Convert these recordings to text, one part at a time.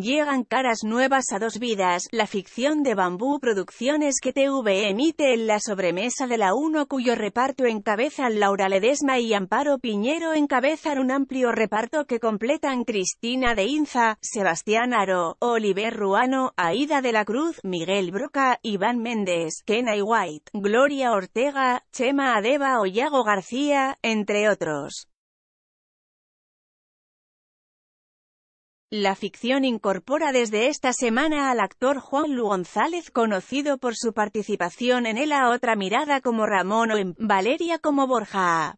Llegan caras nuevas a dos vidas, la ficción de Bambú Producciones que TV emite en la sobremesa de la 1 cuyo reparto encabezan Laura Ledesma y Amparo Piñero encabezan un amplio reparto que completan Cristina de Inza, Sebastián Aro, Oliver Ruano, Aida de la Cruz, Miguel Broca, Iván Méndez, Kenai White, Gloria Ortega, Chema Adeba o Yago García, entre otros. La ficción incorpora desde esta semana al actor Juan Lu González conocido por su participación en El a otra mirada como Ramón o en Valeria como Borja.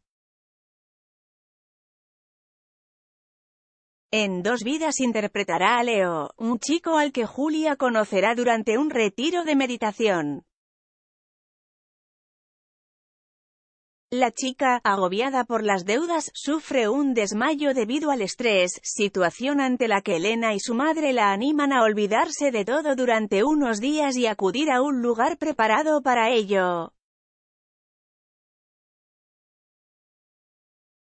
En Dos vidas interpretará a Leo, un chico al que Julia conocerá durante un retiro de meditación. La chica, agobiada por las deudas, sufre un desmayo debido al estrés, situación ante la que Elena y su madre la animan a olvidarse de todo durante unos días y acudir a un lugar preparado para ello.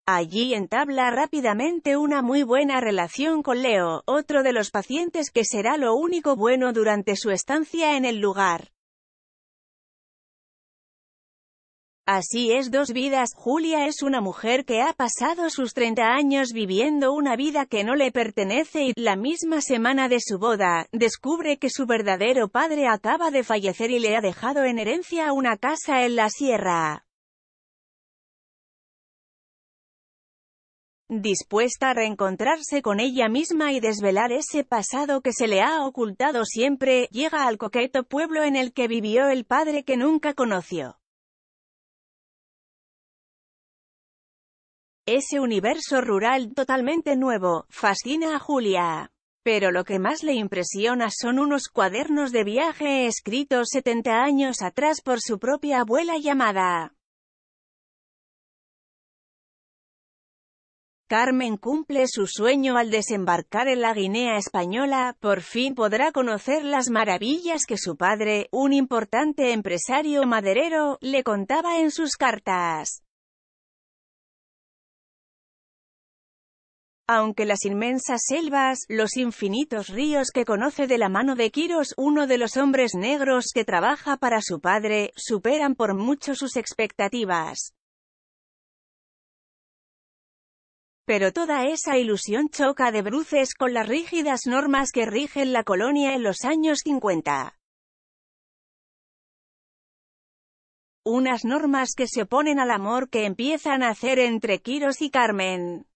Allí entabla rápidamente una muy buena relación con Leo, otro de los pacientes que será lo único bueno durante su estancia en el lugar. Así es dos vidas, Julia es una mujer que ha pasado sus 30 años viviendo una vida que no le pertenece y, la misma semana de su boda, descubre que su verdadero padre acaba de fallecer y le ha dejado en herencia una casa en la sierra. Dispuesta a reencontrarse con ella misma y desvelar ese pasado que se le ha ocultado siempre, llega al coqueto pueblo en el que vivió el padre que nunca conoció. Ese universo rural totalmente nuevo, fascina a Julia. Pero lo que más le impresiona son unos cuadernos de viaje escritos 70 años atrás por su propia abuela llamada. Carmen cumple su sueño al desembarcar en la Guinea española, por fin podrá conocer las maravillas que su padre, un importante empresario maderero, le contaba en sus cartas. Aunque las inmensas selvas, los infinitos ríos que conoce de la mano de Kiros, uno de los hombres negros que trabaja para su padre, superan por mucho sus expectativas. Pero toda esa ilusión choca de bruces con las rígidas normas que rigen la colonia en los años 50. Unas normas que se oponen al amor que empiezan a hacer entre Kiros y Carmen.